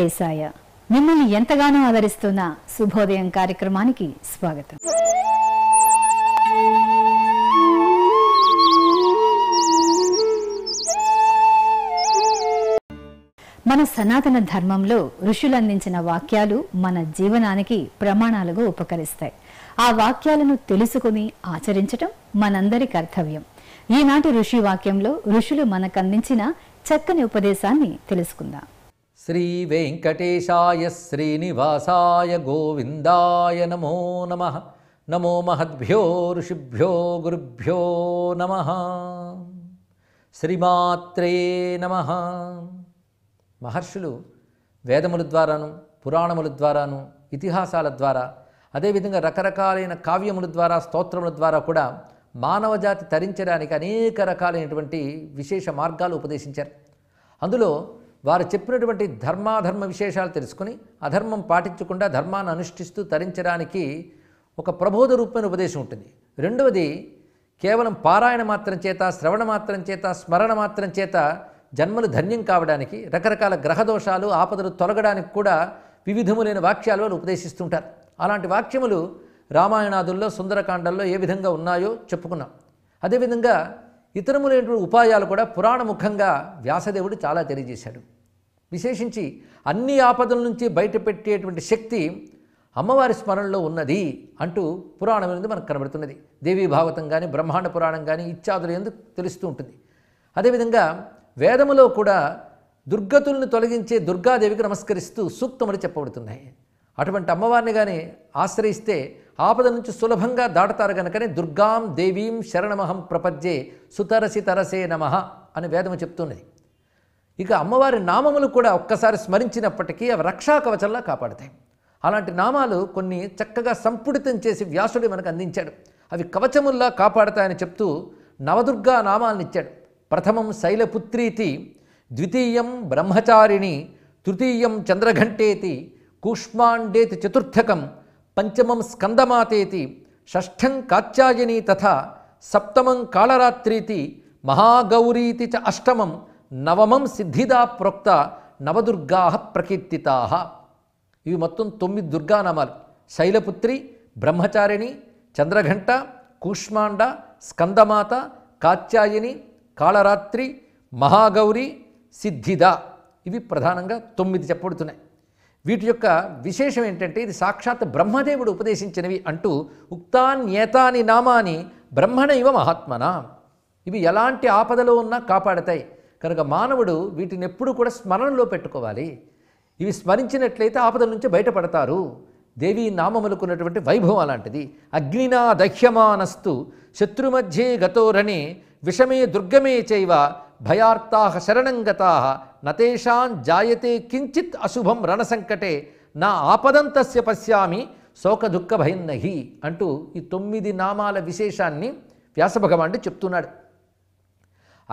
వెంకటేశాయ మిమ్మల్ని ఎంతగానో ఆదరిస్తున్న శుభోదయం కార్యక్రమానికి స్వాగతం మన సనాతన ధర్మంలో ఋషులు అందించిన వాక్యాలు మన జీవనానికి ప్రమాణాలుగా ఉపకరిస్తాయి ఆ వాక్యాలను తెలుసుకుని ఆచరించటం మనందరి కర్తవ్యం ఈనాటి ఋషి వాక్యంలో ఋషులు మనకందించిన చక్కని ఉపదేశాన్ని తెలుసుకుందాం శ్రీ వెంకటేశాయ శ్రీనివాసాయ గోవిందాయ నమో నమ నమో మహద్భ్యో ఋషిభ్యో గురుభ్యో నమ శ్రీమాత్రే నమ మహర్షులు వేదముల ద్వారాను పురాణముల ద్వారాను ఇతిహాసాల ద్వారా అదేవిధంగా రకరకాలైన కావ్యముల ద్వారా స్తోత్రముల ద్వారా కూడా మానవజాతి తరించడానికి అనేక రకాలైనటువంటి విశేష మార్గాలు ఉపదేశించారు అందులో వారు చెప్పినటువంటి ధర్మాధర్మ విశేషాలు తెలుసుకుని అధర్మం పాటించకుండా ధర్మాన్ని అనుష్ఠిస్తూ తరించడానికి ఒక ప్రబోధ రూపమైన ఉపదేశం ఉంటుంది రెండవది కేవలం పారాయణ మాత్రం చేత శ్రవణ మాత్రం చేత స్మరణ మాత్రం చేత జన్మలు ధన్యం కావడానికి రకరకాల గ్రహదోషాలు ఆపదలు తొలగడానికి కూడా వివిధములైన వాక్యాలు వాళ్ళు ఉపదేశిస్తుంటారు అలాంటి వాక్యములు రామాయణాదుల్లో సుందరకాండంలో ఏ విధంగా ఉన్నాయో చెప్పుకున్నాం అదేవిధంగా ఇతరములైనటువంటి ఉపాయాలు కూడా పురాణముఖంగా వ్యాసదేవుడు చాలా తెలియజేశాడు విశేషించి అన్ని ఆపదల నుంచి బయటపెట్టేటువంటి శక్తి అమ్మవారి స్మరణలో ఉన్నది అంటూ పురాణం ఎందుకు మనకు కనబడుతున్నది దేవీ భాగవతం కానీ బ్రహ్మాండ పురాణం కానీ ఇత్యాదులు ఎందుకు తెలుస్తూ ఉంటుంది అదేవిధంగా వేదములో కూడా దుర్గతుల్ని తొలగించే దుర్గాదేవికి నమస్కరిస్తూ సూక్తములు చెప్పబడుతున్నాయి అటువంటి అమ్మవారిని కానీ ఆశ్రయిస్తే ఆపద నుంచి సులభంగా దాటతారు కనుకనే దుర్గాం దేవీం శరణమహం ప్రపద్యే సుతరసి తరసే నమ అని వేదము చెప్తున్నది ఇక అమ్మవారి నామములు కూడా ఒక్కసారి స్మరించినప్పటికీ అవి రక్షా కవచంలా కాపాడతాయి అలాంటి నామాలు కొన్ని చక్కగా సంపుడితం చేసి వ్యాసుడి మనకు అందించాడు అవి కవచముల్లా కాపాడతాయని చెప్తూ నవదుర్గా నామాలను ఇచ్చాడు ప్రథమం శైలపుత్రీతి ద్వితీయం బ్రహ్మచారిణి తృతీయం చంద్రఘంటేతి కూష్మాండేతి చతుర్థకం పంచమం స్కందమాతేతి షష్ఠం కాచ్యాయని తథా సప్తమం కాళరాత్రీతి మహాగౌరీతి చ అష్టమం నవమం సిద్ధిదా ప్రోక్త నవదుర్గా ప్రకీర్తితా ఇవి మొత్తం తొమ్మిది దుర్గానామాలు శైలపుత్రి బ్రహ్మచారిణి చంద్రఘంట కూష్మాండ స్కందమాత కాత్యాయని కాళరాత్రి మహాగౌరి సిద్ధిద ఇవి ప్రధానంగా తొమ్మిది చెప్పబడుతున్నాయి వీటి యొక్క విశేషం ఏంటంటే ఇది సాక్షాత్ బ్రహ్మదేవుడు ఉపదేశించినవి అంటూ ఉక్తాన్యేతాని నామాని బ్రహ్మణ ఇవ మహాత్మన ఇవి ఎలాంటి ఆపదలో ఉన్నా కాపాడతాయి కనుక మానవుడు వీటిని ఎప్పుడూ కూడా స్మరణలో పెట్టుకోవాలి ఇవి స్మరించినట్లయితే ఆపదల నుంచి బయటపడతారు దేవీ నామములకున్నటువంటి వైభవం అలాంటిది అగ్నినా దహ్యమానస్తు శత్రుమధ్యే గతోరణే విషమే దుర్గమే చైవ భయార్తా శరణంగతాహ నతేషాన్ జాయతే కించిత్ అశుభం రణసంకటే నా ఆపదంతస్య పశ్యామి శోకదుఃఖ భయన్నహి అంటూ ఈ తొమ్మిది నామాల విశేషాన్ని వ్యాసభగవాడు చెప్తున్నాడు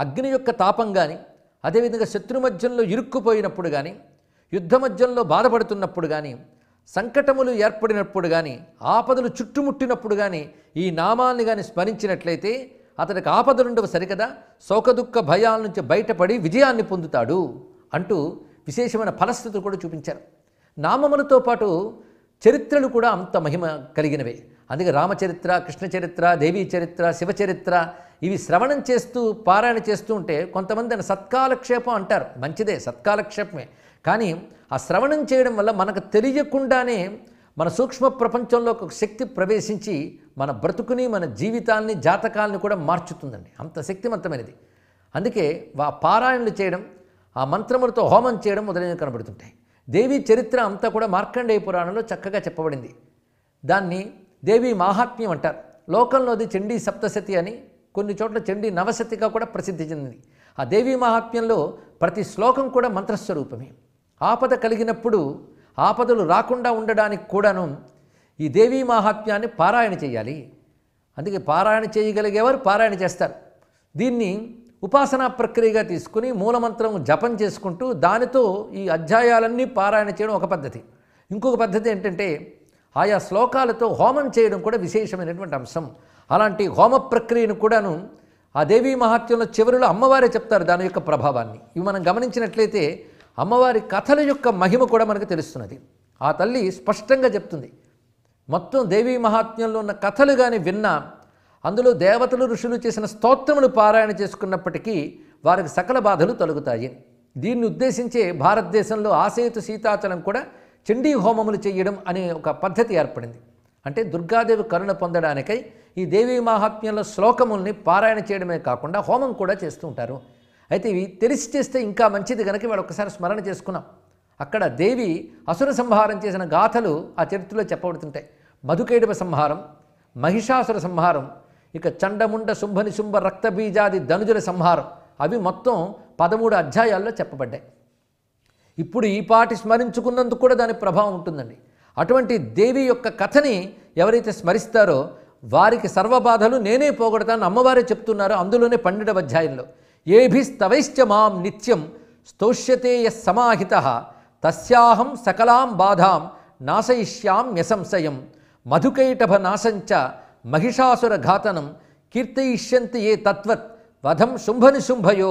అగ్ని యొక్క తాపం కానీ అదేవిధంగా శత్రు మధ్యంలో ఇరుక్కుపోయినప్పుడు కానీ యుద్ధ మధ్యంలో బాధపడుతున్నప్పుడు కానీ సంకటములు ఏర్పడినప్పుడు కానీ ఆపదలు చుట్టుముట్టినప్పుడు కానీ ఈ నామాల్ని కానీ స్మరించినట్లయితే అతనికి ఆపదలుండవు సరికదా శోకదుఃఖ భయాల నుంచి బయటపడి విజయాన్ని పొందుతాడు అంటూ విశేషమైన ఫలస్థితులు కూడా చూపించారు నామములతో పాటు చరిత్రలు కూడా అంత మహిమ కలిగినవే అందుకే రామచరిత్ర కృష్ణ చరిత్ర దేవీ చరిత్ర శివచరిత్ర ఇవి శ్రవణం చేస్తూ పారాయణ చేస్తూ ఉంటే కొంతమంది అని సత్కాలక్షేపం అంటారు మంచిదే సత్కాలక్షేపమే కానీ ఆ శ్రవణం చేయడం వల్ల మనకు తెలియకుండానే మన సూక్ష్మ ప్రపంచంలో ఒక శక్తి ప్రవేశించి మన బ్రతుకుని మన జీవితాల్ని జాతకాలని కూడా మార్చుతుందండి అంత శక్తివంతమైనది అందుకే ఆ పారాయణలు చేయడం ఆ మంత్రములతో హోమం చేయడం మొదలైనవి కనబడుతుంటాయి దేవి చరిత్ర అంతా కూడా మార్కండేయ పురాణంలో చక్కగా చెప్పబడింది దాన్ని దేవి మాహాత్మ్యం అంటారు లోకంలోది చండీ సప్తశతి అని కొన్ని చోట్ల చండీ నవశతిగా కూడా ప్రసిద్ధి చెందింది ఆ దేవి మహాత్మ్యంలో ప్రతి శ్లోకం కూడా మంత్రస్వరూపమే ఆపద కలిగినప్పుడు ఆపదలు రాకుండా ఉండడానికి కూడాను ఈ దేవీ మాహాత్మ్యాన్ని పారాయణ చేయాలి అందుకే పారాయణ చేయగలిగేవారు పారాయణ చేస్తారు దీన్ని ఉపాసనా ప్రక్రియగా తీసుకుని మూలమంత్రం జపం చేసుకుంటూ దానితో ఈ అధ్యాయాలన్నీ పారాయణ చేయడం ఒక పద్ధతి ఇంకొక పద్ధతి ఏంటంటే ఆయా శ్లోకాలతో హోమం చేయడం కూడా విశేషమైనటువంటి అంశం అలాంటి హోమ ప్రక్రియను కూడాను ఆ దేవీ మహాత్యంలో చివరిలో అమ్మవారే చెప్తారు దాని యొక్క ప్రభావాన్ని ఇవి మనం గమనించినట్లయితే అమ్మవారి కథల యొక్క మహిమ కూడా మనకు తెలుస్తున్నది ఆ తల్లి స్పష్టంగా చెప్తుంది మొత్తం దేవీ మహాత్మ్యంలో ఉన్న కథలు కానీ విన్నా అందులో దేవతలు ఋషులు చేసిన స్తోత్రములు పారాయణ చేసుకున్నప్పటికీ వారికి సకల బాధలు తొలగుతాయి దీన్ని ఉద్దేశించే భారతదేశంలో ఆసేతు సీతాచలం కూడా చండీ హోమములు చేయడం అనే ఒక పద్ధతి ఏర్పడింది అంటే దుర్గాదేవి కరుణ పొందడానికై ఈ దేవీ మహాత్మ్యంలో శ్లోకముల్ని పారాయణ చేయడమే కాకుండా హోమం కూడా చేస్తూ ఉంటారు అయితే ఇవి తెలిసి చేస్తే ఇంకా మంచిది కనుక వాళ్ళు ఒకసారి స్మరణ చేసుకున్నాం అక్కడ దేవి అసుర సంహారం చేసిన గాథలు ఆ చరిత్రలో చెప్పబడుతుంటాయి మధుకేడవ సంహారం మహిషాసుర సంహారం ఇక చండముండ శుంభ రక్తబీజాది ధనుజుల సంహారం అవి మొత్తం పదమూడు అధ్యాయాల్లో చెప్పబడ్డాయి ఇప్పుడు ఈ పాటి స్మరించుకున్నందుకు కూడా దాని ప్రభావం ఉంటుందండి అటువంటి దేవి యొక్క కథని ఎవరైతే స్మరిస్తారో వారికి సర్వబాధలు నేనే పోగొడతాను అమ్మవారే చెప్తున్నారు అందులోనే పన్నెండవ అధ్యాయంలో ఏభిస్తవైశ్చ మాం నిత్యం స్తోష్యతే యస్ సమాహిత తస్యాహం సకలాం బాధాం నాశయిష్యాం యసంశయం మధుకైటభ నాశంచ మహిషాసుర ఘాతనం కీర్తయిష్యంతి ఏ తత్వత్ వధం శుంభని శుంభయో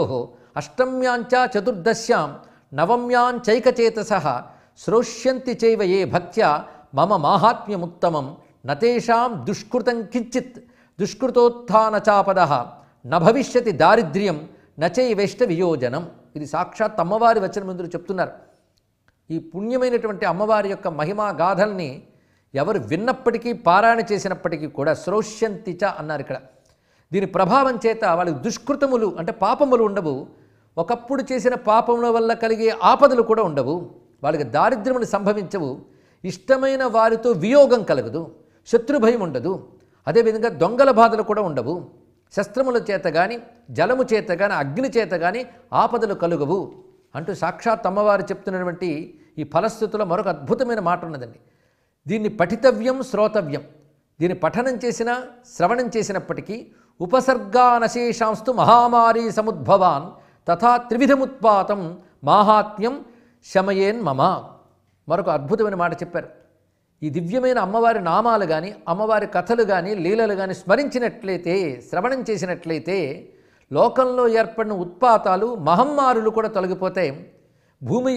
అష్టమ్యాంచ చతుర్దశ్యాం నవమ్యాంచైకచేతస శ్రోష్యంతి చైవ ఏ భక్త్యా మమ మాహాత్మ్యముత్తమం నేషాం దుష్కృతం కించిత్ దుష్కృతోత్థానచాపద న భవిష్యతి దారిద్ర్యం వేష్ట వియోజనం ఇది సాక్షాత్ అమ్మవారి వచనం ఎందుకు చెప్తున్నారు ఈ పుణ్యమైనటువంటి అమ్మవారి యొక్క మహిమా గాథల్ని ఎవరు విన్నప్పటికీ పారాయణ చేసినప్పటికీ కూడా శ్రోష్యంతిచ అన్నారు ఇక్కడ దీని ప్రభావం చేత వాళ్ళకి దుష్కృతములు అంటే పాపములు ఉండవు ఒకప్పుడు చేసిన పాపముల వల్ల కలిగే ఆపదలు కూడా ఉండవు వాళ్ళకి దారిద్ర్యములు సంభవించవు ఇష్టమైన వారితో వియోగం కలగదు శత్రుభయం ఉండదు అదేవిధంగా దొంగల బాధలు కూడా ఉండవు శస్త్రముల చేత కానీ జలము చేత కానీ అగ్ని చేత కానీ ఆపదలు కలుగవు అంటూ సాక్షాత్ అమ్మవారు చెప్తున్నటువంటి ఈ ఫలస్థితిలో మరొక అద్భుతమైన మాట ఉన్నదండి దీన్ని పఠితవ్యం శ్రోతవ్యం దీన్ని పఠనం చేసిన శ్రవణం చేసినప్పటికీ ఉపసర్గానశేషాంస్తు మహామారి సముద్భవాన్ తథా త్రివిధముత్పాతం మాహాత్మ్యం శమయేన్ మమ మరొక అద్భుతమైన మాట చెప్పారు ఈ దివ్యమైన అమ్మవారి నామాలు కానీ అమ్మవారి కథలు కానీ లీలలు కానీ స్మరించినట్లయితే శ్రవణం చేసినట్లయితే లోకంలో ఏర్పడిన ఉత్పాతాలు మహమ్మారులు కూడా తొలగిపోతాయి భూమి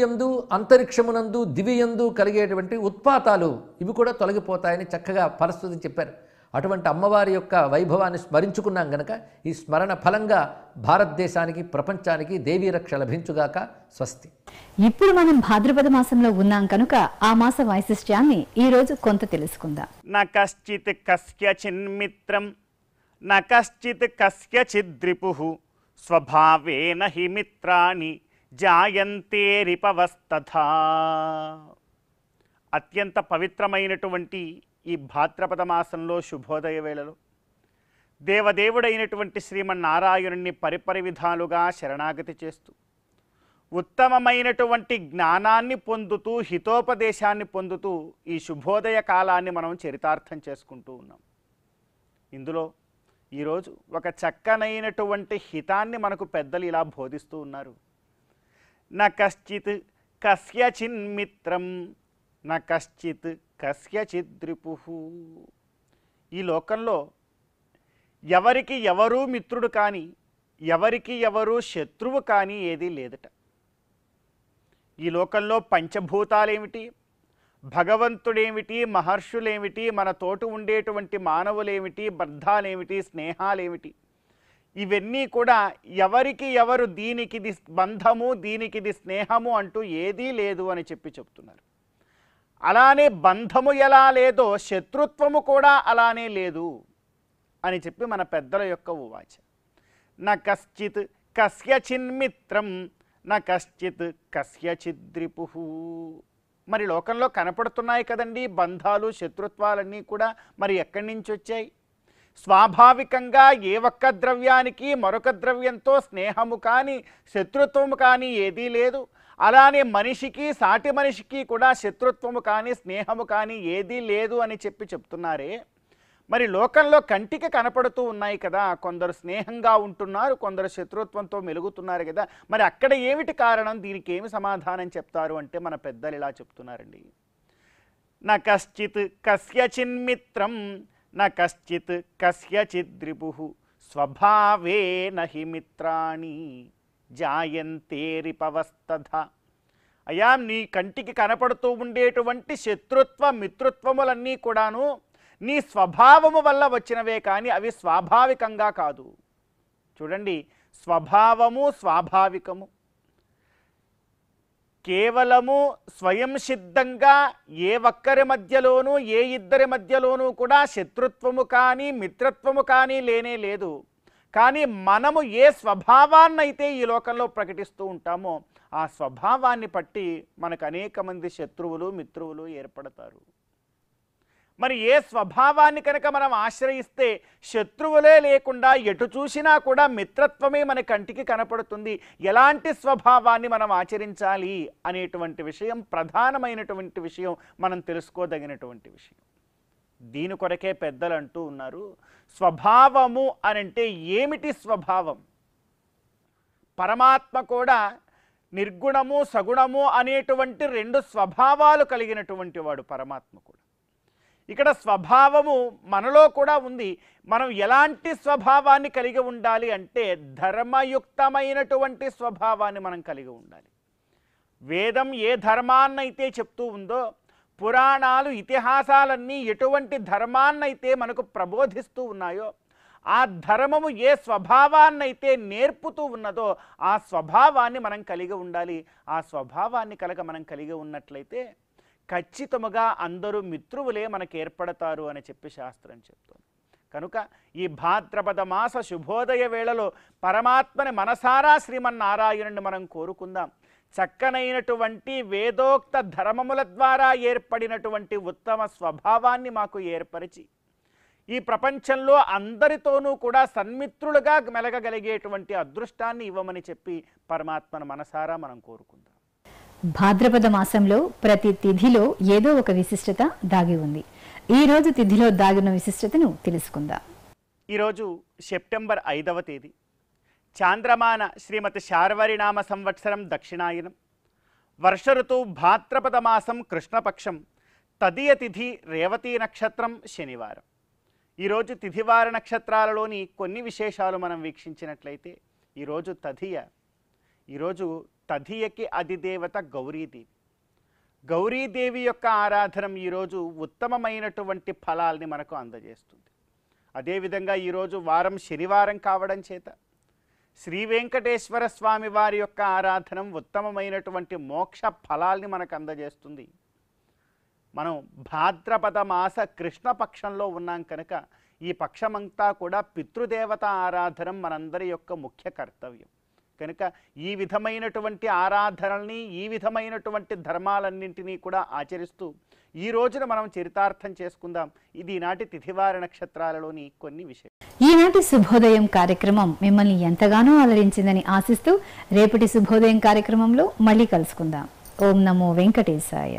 అంతరిక్షమునందు దివియందు కలిగేటువంటి ఉత్పాతాలు ఇవి కూడా తొలగిపోతాయని చక్కగా పరస్థుతి చెప్పారు అటువంటి అమ్మవారి యొక్క వైభవాన్ని స్మరించుకున్నాం గనక ఈ స్మరణ ఫలంగా భారతదేశానికి ప్రపంచానికి దేవీ రక్ష లభించుగాక స్వస్తి ఇప్పుడు మనం భాద్రపద మాసంలో ఉన్నాం కనుక ఆ మాస వైశిష్ట్యాన్ని ఈ రోజు కొంత తెలుసుకుందాం నా కశ్చిత్ కస్యచిన్ నా కశ్చిత్ కస్యచిద్రిపు స్వభావేన హి మిత్రాణి జాయంతేరిపవస్తథా అత్యంత పవిత్రమైనటువంటి ఈ భాద్రపద మాసంలో శుభోదయ వేళలో దేవదేవుడైనటువంటి శ్రీమన్నారాయణుణ్ణి పరిపరి విధాలుగా శరణాగతి చేస్తూ ఉత్తమమైనటువంటి జ్ఞానాన్ని పొందుతూ హితోపదేశాన్ని పొందుతూ ఈ శుభోదయ కాలాన్ని మనం చరితార్థం చేసుకుంటూ ఉన్నాం ఇందులో ఈరోజు ఒక చక్కనైనటువంటి హితాన్ని మనకు పెద్దలు ఇలా బోధిస్తూ ఉన్నారు నశ్చిత్ కశ్చిత్ కస్యచిన్మిత్రం నా కశ్చిత్ కస్యచిద్రిపు ఈ లోకంలో ఎవరికి ఎవరూ మిత్రుడు కానీ ఎవరికి ఎవరూ శత్రువు కానీ ఏదీ లేదట ఈ లోకంలో పంచభూతాలేమిటి భగవంతుడేమిటి మహర్షులేమిటి మన తోటి ఉండేటువంటి మానవులేమిటి బద్ధాలేమిటి స్నేహాలేమిటి ఇవన్నీ కూడా ఎవరికి ఎవరు దీనికిది బంధము దీనికిది స్నేహము అంటూ ఏదీ లేదు అని చెప్పి చెప్తున్నారు అలానే బంధము ఎలా లేదో శత్రుత్వము కూడా అలానే లేదు అని చెప్పి మన పెద్దల యొక్క ఉవాచ నా కశ్చిత్ కస్యచిన్మిత్రం నా కశ్చిత్ కస్యచిద్రిపు మరి లోకంలో కనపడుతున్నాయి కదండి బంధాలు శత్రుత్వాలన్నీ కూడా మరి ఎక్కడి నుంచి వచ్చాయి స్వాభావికంగా ఏ ఒక్క ద్రవ్యానికి మరొక ద్రవ్యంతో స్నేహము కానీ శత్రుత్వము కానీ ఏదీ లేదు అలానే మనిషికి సాటి మనిషికి కూడా శత్రుత్వము కానీ స్నేహము కానీ ఏదీ లేదు అని చెప్పి చెప్తున్నారే మరి లోకంలో కంటికి కనపడుతూ ఉన్నాయి కదా కొందరు స్నేహంగా ఉంటున్నారు కొందరు శత్రుత్వంతో మెలుగుతున్నారు కదా మరి అక్కడ ఏమిటి కారణం దీనికి ఏమి సమాధానం చెప్తారు అంటే మన పెద్దలు ఇలా చెప్తున్నారండి కశ్చిత్ కస్యచిన్మిత్రం న కశ్చిత్ స్వభావే నహి హి మిత్రాణి జాయంతేరిపవస్తథ అయా నీ కంటికి కనపడుతూ ఉండేటువంటి శత్రుత్వ మిత్రుత్వములన్నీ కూడాను నీ స్వభావము వల్ల వచ్చినవే కానీ అవి స్వాభావికంగా కాదు చూడండి స్వభావము స్వాభావికము కేవలము స్వయం సిద్ధంగా ఏ ఒక్కరి మధ్యలోనూ ఏ ఇద్దరి మధ్యలోనూ కూడా శత్రుత్వము కానీ మిత్రత్వము కానీ లేనే లేదు కానీ మనము ఏ స్వభావాన్నైతే ఈ లోకంలో ప్రకటిస్తూ ఉంటామో ఆ స్వభావాన్ని బట్టి మనకు అనేక మంది శత్రువులు మిత్రువులు ఏర్పడతారు మరి ఏ స్వభావాన్ని కనుక మనం ఆశ్రయిస్తే శత్రువులే లేకుండా ఎటు చూసినా కూడా మిత్రత్వమే మన కంటికి కనపడుతుంది ఎలాంటి స్వభావాన్ని మనం ఆచరించాలి అనేటువంటి విషయం ప్రధానమైనటువంటి విషయం మనం తెలుసుకోదగినటువంటి విషయం దీని కొరకే పెద్దలు అంటూ ఉన్నారు స్వభావము అనంటే ఏమిటి స్వభావం పరమాత్మ కూడా నిర్గుణము సగుణము అనేటువంటి రెండు స్వభావాలు కలిగినటువంటి వాడు పరమాత్మ కూడా ఇక్కడ స్వభావము మనలో కూడా ఉంది మనం ఎలాంటి స్వభావాన్ని కలిగి ఉండాలి అంటే ధర్మయుక్తమైనటువంటి స్వభావాన్ని మనం కలిగి ఉండాలి వేదం ఏ ధర్మాన్నైతే చెప్తూ ఉందో పురాణాలు ఇతిహాసాలన్నీ ఎటువంటి ధర్మాన్నైతే మనకు ప్రబోధిస్తూ ఉన్నాయో ఆ ధర్మము ఏ స్వభావాన్నైతే నేర్పుతూ ఉన్నదో ఆ స్వభావాన్ని మనం కలిగి ఉండాలి ఆ స్వభావాన్ని కలగ మనం కలిగి ఉన్నట్లయితే ఖచ్చితముగా అందరూ మిత్రువులే మనకు ఏర్పడతారు అని చెప్పి శాస్త్రం చెప్తుంది కనుక ఈ భాద్రపద మాస శుభోదయ వేళలో పరమాత్మని మనసారా శ్రీమన్నారాయణుని మనం కోరుకుందాం చక్కనైనటువంటి వేదోక్త ధర్మముల ద్వారా ఏర్పడినటువంటి ఉత్తమ స్వభావాన్ని మాకు ఏర్పరిచి ఈ ప్రపంచంలో అందరితోనూ కూడా సన్మిత్రులుగా మెలగగలిగేటువంటి అదృష్టాన్ని ఇవ్వమని చెప్పి పరమాత్మను మనసారా మనం కోరుకుందాం భాద్రపద మాసంలో ప్రతి తిథిలో ఏదో ఒక విశిష్టత దాగి ఉంది ఈ రోజు తిథిలో దాగిన విశిష్టతను తెలుసుకుందాం ఈరోజు సెప్టెంబర్ ఐదవ తేదీ చాంద్రమాన శ్రీమతి శార్వరినామ సంవత్సరం దక్షిణాయనం వర్ష ఋతువు భాద్రపద మాసం కృష్ణపక్షం తదియ తిథి రేవతీ నక్షత్రం శనివారం ఈరోజు తిథివార నక్షత్రాలలోని కొన్ని విశేషాలు మనం వీక్షించినట్లయితే ఈరోజు తదియ ఈరోజు తధియకి అధిదేవత గౌరీదేవి గౌరీదేవి యొక్క ఆరాధన ఈరోజు ఉత్తమమైనటువంటి ఫలాల్ని మనకు అందజేస్తుంది అదేవిధంగా ఈరోజు వారం శనివారం కావడం చేత శ్రీ వెంకటేశ్వర స్వామి వారి యొక్క ఆరాధనం ఉత్తమమైనటువంటి మోక్ష ఫలాల్ని మనకు అందజేస్తుంది మనం భాద్రపద మాస కృష్ణపక్షంలో ఉన్నాం కనుక ఈ పక్షమంతా కూడా పితృదేవత ఆరాధనం మనందరి యొక్క ముఖ్య కర్తవ్యం కనుక ఈ విధమైనటువంటి ఆరాధనల్ని ఈ విధమైనటువంటి ధర్మాలన్నింటినీ కూడా ఆచరిస్తూ ఈ రోజున మనం చరితార్థం చేసుకుందాం ఇది ఈనాటి తిథివార నక్షత్రాలలోని కొన్ని విషయం ఈనాటి శుభోదయం కార్యక్రమం మిమ్మల్ని ఎంతగానో అలరించిందని ఆశిస్తూ రేపటి శుభోదయం కార్యక్రమంలో మళ్ళీ కలుసుకుందాం ఓం నమో వెంకటేశాయ